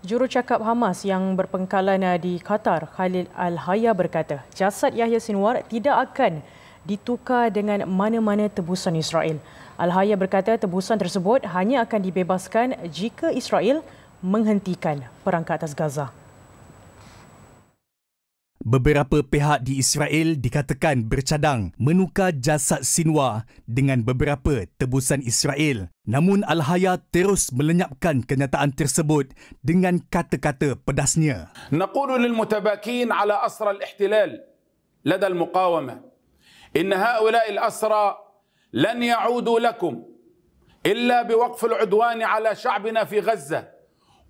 Jurucakap Hamas yang berpengkalan eh, di Qatar, Khalil Al-Haya berkata, jasad Yahya Sinwar tidak akan ditukar dengan mana-mana tebusan Israel. Al-Haya berkata tebusan tersebut hanya akan dibebaskan jika Israel menghentikan perang ke atas Gaza. Beberapa pihak di Israel dikatakan bercadang menukar jasad Sinwa dengan beberapa tebusan Israel. Namun Al-Haya terus melenyapkan kenyataan tersebut dengan kata-kata pedasnya. Naqulu lil mutabakin ala asra al-ihtilal lada al-muqawama. Inna ha'ula al-asra lan ya'udu lakum illa biwaqf al-udwan ala sya'bina fi Gaza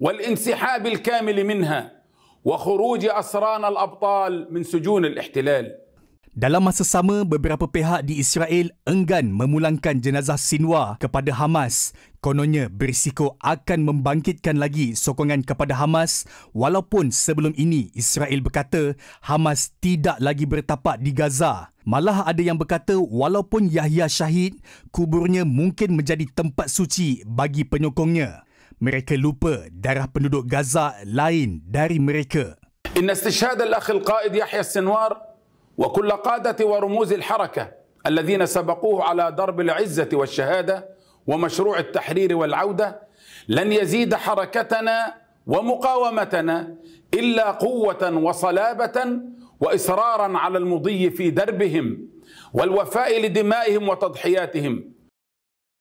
wal-insihab al minha. وخروج أسران الأبطال من سجون الاحتلال. Dalam masa sama, beberapa pihak di Israel enggan memulangkan jenazah Sinwar kepada Hamas. Kononnya berisiko akan membangkitkan lagi sokongan kepada Hamas walaupun sebelum ini Israel berkata Hamas tidak lagi bertapak di Gaza. Malah ada yang berkata walaupun Yahya syahid, kuburnya mungkin menjadi tempat suci bagi penyokongnya. mereka lupa darah penduduk Gaza lain dari mereka. إن استشهاد الأخ القائد يحيى السنوار وكل قادة ورموز الحركة الذين سبقوه على درب العزة والشهادة ومشروع التحرير والعودة لن يزيد حركتنا ومقاومتنا إلا قوة وصلابة وإصرارا على المضي في دربهم والوفاء لدمائهم وتضحياتهم